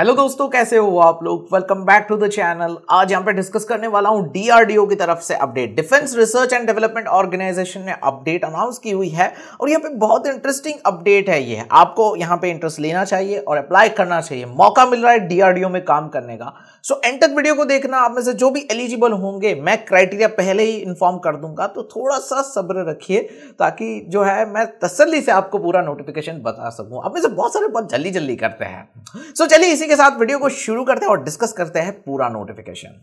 hello दोस्तों कैसे हो आप लोग welcome back to the channel आज यहाँ पर डिस्कस करने वाला हूँ डीआरडीओ की तरफ से update defence research and development organisation ने अपडेट अनाउंस की हुई है और यहाँ पे बहुत इंटरेस्टिंग अपडेट है ये आपको यहाँ पे इंटरेस्ट लेना चाहिए और अप्लाई करना चाहिए मौका मिल रहा है डीआरडीओ में काम करने का सो so, वीडियो को देखना आप में से जो भी एलिजिबल होंगे मैं क्राइटेरिया पहले ही इन्फॉर्म कर दूंगा तो थोड़ा सा सब्र रखिए ताकि जो है मैं तसली से आपको पूरा नोटिफिकेशन बता सकूं आप में से बहुत सारे बहुत जल्दी जल्दी करते हैं सो so, चलिए इसी इसी के साथ वीडियो को शुरू करते हैं और डिस्कस करते हैं पूरा नोटिफिकेशन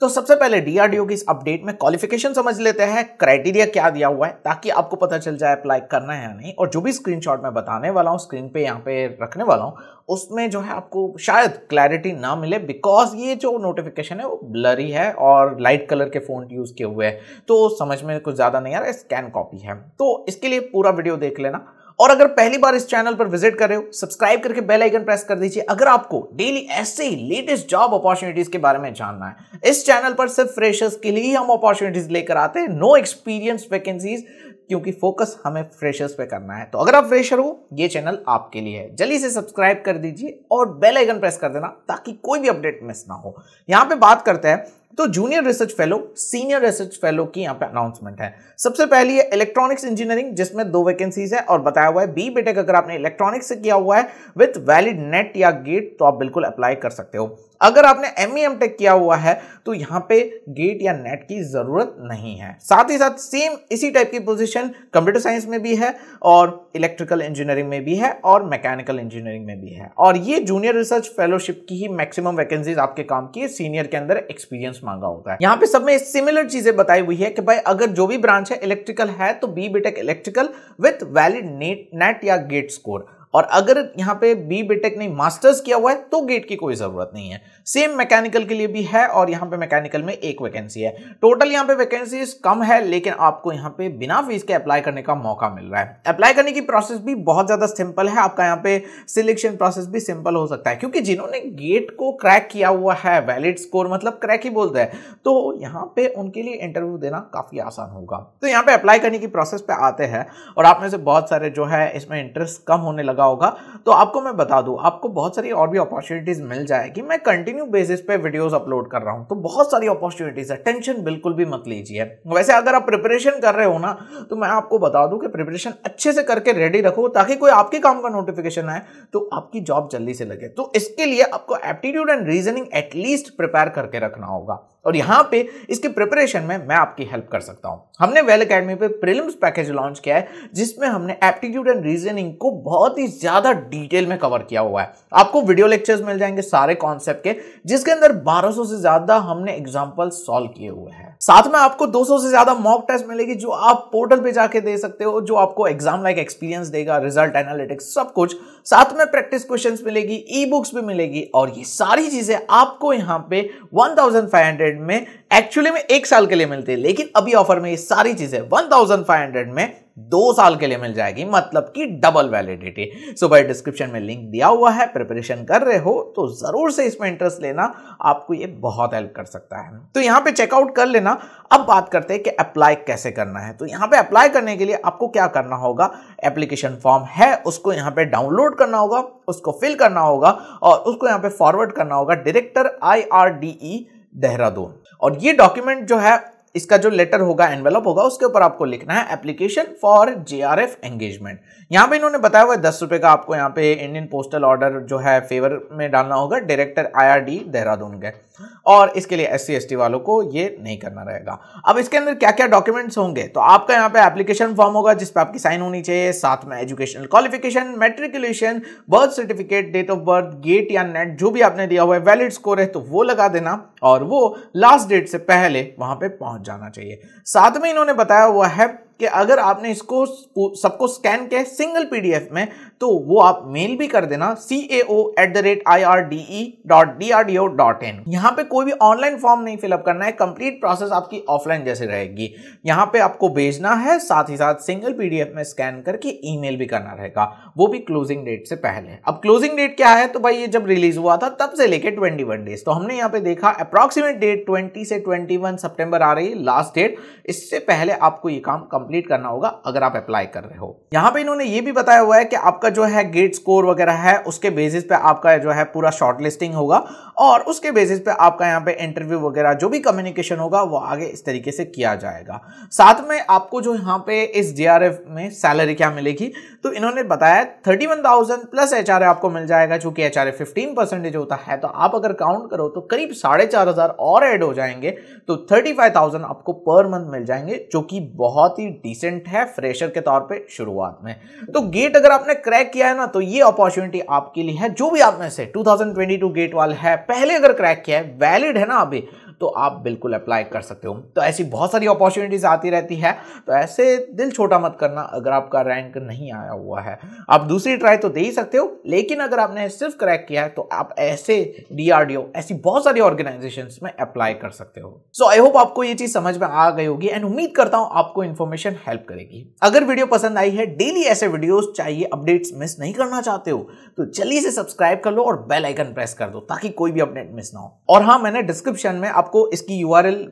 तो सबसे पहले डीआरडीओ की इस अपडेट में क्वालिफिकेशन समझ लेते हैं क्राइटेरिया क्या दिया हुआ है ताकि आपको पता चल जाए अप्लाई करना है या नहीं और जो भी स्क्रीनशॉट मैं बताने वाला हूँ स्क्रीन पे यहाँ पे रखने वाला हूँ उसमें जो है आपको शायद क्लैरिटी ना मिले बिकॉज ये जो नोटिफिकेशन है वो ब्लरी है और लाइट कलर के फोन यूज़ किए हुए हैं तो समझ में कुछ ज़्यादा नहीं आ रहा स्कैन कॉपी है तो इसके लिए पूरा वीडियो देख लेना और अगर पहली बार इस चैनल पर विजिट कर रहे हो सब्सक्राइब करके बेल आइकन प्रेस कर दीजिए अगर आपको डेली ऐसे ही लेटेस्ट जॉब अपॉर्चुनिटीज के बारे में जानना है इस चैनल पर सिर्फ फ्रेशर्स के लिए हम अपॉर्चुनिटीज लेकर आते हैं नो एक्सपीरियंस वैकेंसीज क्योंकि फोकस हमें फ्रेशर्स पे करना है तो अगर आप फ्रेशर हो ये चैनल आपके लिए है जल्दी से सब्सक्राइब कर दीजिए और बेल आइकन प्रेस कर देना ताकि कोई भी अपडेट मिस ना हो यहाँ पे बात करते हैं तो junior research fellow senior research fellow की यहाँ पे अनाउंसमेंट है सबसे पहली है इलेक्ट्रॉनिक्स इंजीनियरिंग जिसमें दो वैकेंसीज है और बताया हुआ है बी बेटेक अगर आपने इलेक्ट्रॉनिक्स से किया हुआ है विथ वैलिड नेट या गेट तो आप बिल्कुल अप्लाई कर सकते हो अगर आपने एम ई टेक किया हुआ है तो यहाँ पे गेट या नेट की ज़रूरत नहीं है साथ ही साथ सेम इसी टाइप की पोजीशन कंप्यूटर साइंस में भी है और इलेक्ट्रिकल इंजीनियरिंग में भी है और मैकेनिकल इंजीनियरिंग में भी है और ये जूनियर रिसर्च फेलोशिप की ही मैक्सिमम वैकेंसीज आपके काम की है सीनियर के अंदर एक्सपीरियंस मांगा होता है यहाँ पे सब में सिमिलर चीजें बताई हुई है कि भाई अगर जो भी ब्रांच है इलेक्ट्रिकल है तो B BTech electrical with valid NET NET या गेट स्कोर और अगर यहां पे बी बीटेक नहीं मास्टर्स किया हुआ है तो गेट की कोई ज़रूरत नहीं है सेम मैकेनिकल के लिए भी है और यहां पे मैकेनिकल में एक वैकेंसी है टोटल यहां पे वैकेंसीज कम है लेकिन आपको यहां पे बिना फीस के अप्लाई करने का मौका मिल रहा है अप्लाई करने की प्रोसेस भी बहुत ज़्यादा सिंपल है आपका यहां पर सिलेक्शन प्रोसेस भी सिंपल हो सकता है क्योंकि जिन्होंने गेट को क्रैक किया हुआ है वैलिड स्कोर मतलब क्रैक ही बोलते हैं तो यहां पर उनके लिए इंटरव्यू देना काफ़ी आसान होगा तो यहां पर अप्लाई करने की प्रोसेस पे आते हैं और आप में से बहुत सारे जो है इसमें इंटरेस्ट कम होने लगा लगा होगा तो आपको मैं बता दूं आपको बहुत सारी और भी अपॉर्चुनिटीज़ मिल जाएगी मैं कंटिन्यू बेसिस पे वीडियोस अपलोड कर रहा हूं तो बहुत सारी अपॉर्चुनिटीज़ है टेंशन बिल्कुल भी मत लीजिए वैसे अगर आप प्रिपरेशन कर रहे हो ना तो मैं आपको बता दूं कि प्रिपरेशन अच्छे से करके रेडी रखो ताकि कोई आपके काम का नोटिफिकेशन आए तो आपकी जॉब जल्दी से लगे तो इसके लिए आपको aptitude and reasoning at least prepare करके रखना होगा और यहाँ पे इसके प्रिपरेशन में मैं आपकी हेल्प कर सकता हूँ हमने वेल अकेडमी पे प्रिलिम्स पैकेज लॉन्च किया है जिसमें हमने एप्टीट्यूड एंड रीजनिंग को बहुत ही ज़्यादा डिटेल में कवर किया हुआ है आपको वीडियो लेक्चर्स मिल जाएंगे सारे कॉन्सेप्ट के जिसके अंदर 1200 से ज़्यादा हमने एग्जाम्पल सॉल्व किए हुए हैं साथ में आपको 200 से ज्यादा मॉक टेस्ट मिलेगी जो आप पोर्टल पे जाके दे सकते हो जो आपको एग्जाम लाइक एक्सपीरियंस देगा रिजल्ट एनालिटिक्स सब कुछ साथ में प्रैक्टिस क्वेश्चंस मिलेगी ई बुक्स भी मिलेगी और ये सारी चीजें आपको यहाँ पे 1500 में एक्चुअली में एक साल के लिए मिलती है लेकिन अभी ऑफर में ये सारी चीजें वन थाउजेंड फाइव हंड्रेड में दो साल के लिए मिल जाएगी मतलब कि डबल वैलिडिटी सो भाई डिस्क्रिप्शन में लिंक दिया हुआ है प्रिपरेशन कर रहे हो तो ज़रूर से इसमें इंटरेस्ट लेना आपको ये बहुत हेल्प कर सकता है तो यहाँ पे चेकआउट कर लेना अब बात करते हैं कि अप्लाई कैसे करना है तो यहाँ पे अप्लाई करने के लिए आपको क्या करना होगा एप्लीकेशन फॉर्म है उसको यहाँ पे डाउनलोड करना होगा उसको फिल करना होगा और उसको यहाँ पे फॉरवर्ड करना होगा director I R D E Dehradun और ये डॉक्यूमेंट जो है इसका जो लेटर होगा एनवेलप होगा उसके ऊपर आपको लिखना है application for J R F engagement यहाँ पे इन्होंने बताया हुआ है दस रुपए का आपको यहाँ पे इंडियन पोस्टल ऑर्डर जो है फेवर में डालना होगा डायरेक्टर आई देहरादून के और इसके लिए एस सी वालों को ये नहीं करना रहेगा अब इसके अंदर क्या क्या डॉक्यूमेंट्स होंगे तो आपका यहाँ पे एप्लीकेशन फॉर्म होगा जिसपे आपकी साइन होनी चाहिए साथ में educational qualification matriculation birth certificate date of birth GATE या नेट जो भी आपने दिया हुआ है वैलिड स्कोर है तो वो लगा देना और वो लास्ट डेट से पहले वहां पर पहुंच जाना चाहिए साथ में इन्होंने बताया हुआ है कि अगर आपने इसको सबको स्कैन किया सिंगल पीडीएफ में तो वो आप मेल भी कर देना C A O at the rate I R D E dot D R D O dot in यहाँ पे कोई भी ऑनलाइन फॉर्म नहीं फिलअप करना है कंप्लीट प्रोसेस आपकी ऑफलाइन जैसे रहेगी यहाँ पे आपको भेजना है साथ ही साथ सिंगल पीडीएफ में स्कैन करके ईमेल भी करना रहेगा वो भी क्लोजिंग डेट से पहले अब क्लोजिंग डेट क्या है तो भाई ये जब रिलीज हुआ था तब से लेके ट्वेंटी डेज तो हमने यहाँ पे देखा अप्रॉक्सीमेट डेट ट्वेंटी से ट्वेंटी वन आ रही है लास्ट डेट इससे पहले आपको ये काम कम कंप्लीट करना होगा अगर आप अप्लाई कर रहे हो यहाँ पे इन्होंने ये भी बताया हुआ है कि आपका जो है गेट स्कोर वगैरह है उसके बेसिस पे आपका जो है पूरा शॉर्ट लिस्टिंग होगा और उसके बेसिस पे आपका यहाँ पे इंटरव्यू वगैरह जो भी कम्युनिकेशन होगा वो आगे इस तरीके से किया जाएगा साथ में आपको जो यहाँ पे इस डीआरएफ में सैलरी क्या मिलेगी तो इन्होंने बताया थर्टी प्लस एच आपको मिल जाएगा चूंकि एच आर होता है तो आप अगर काउंट करो तो करीब साढ़े और एड हो जाएंगे तो थर्टी आपको पर मंथ मिल जाएंगे जो कि बहुत ही डिसेंट है फ्रेशर के तौर पे शुरुआत में तो गेट अगर आपने क्रैक किया है ना तो ये अपॉर्चुनिटी आपके लिए है जो भी आप में से 2022 गेट वाले है पहले अगर क्रैक किया है वैलिड है ना अभी तो आप बिल्कुल अप्लाई कर सकते हो तो ऐसी बहुत सारी अपॉर्चुनिटीज आती रहती है तो ऐसे दिल छोटा मत करना अगर आपका रैंक नहीं आया हुआ है आप दूसरी ट्राई तो दे ही सकते हो लेकिन अगर आपने सिर्फ क्रैक किया है तो आप ऐसे डीआरडीओ ऐसी बहुत सारी ऑर्गेनाइजेशन में अप्लाई कर सकते हो सो आई होप आपको ये चीज समझ में आ गई होगी एंड उम्मीद करता हूं आपको इन्फॉर्मेशन हेल्प करेगी अगर वीडियो पसंद आई है डेली ऐसे वीडियोस चाहिए अपडेट्स मिस नहीं करना चाहते हो तो जल्दी से सब्सक्राइब कर लो और बेल आइकन प्रेस कर दो ताकि कोई भी अपडेट मिस ना हो और हाँ मैंने डिस्क्रिप्शन में आप आपको इसकी यू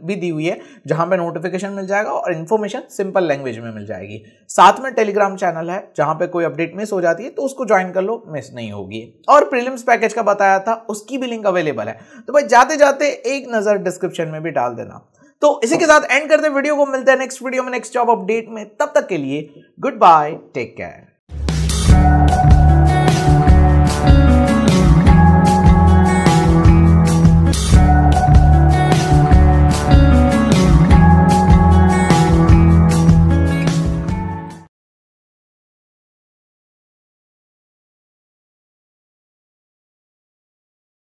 भी दी हुई है जहां पर नोटिफिकेशन मिल जाएगा और इन्फॉर्मेशन सिंपल लैंग्वेज में मिल जाएगी साथ में टेलीग्राम चैनल है जहां पर कोई अपडेट मिस हो जाती है तो उसको ज्वाइन कर लो मिस नहीं होगी और प्रिलिम्स पैकेज का बताया था उसकी भी लिंक अवेलेबल है तो भाई जाते जाते एक नज़र डिस्क्रिप्शन में भी डाल देना तो इसी के साथ एंड करते वीडियो को मिलते हैं नेक्स्ट वीडियो में नेक्स्ट जॉब अपडेट में तब तक के लिए गुड बाय टेक केयर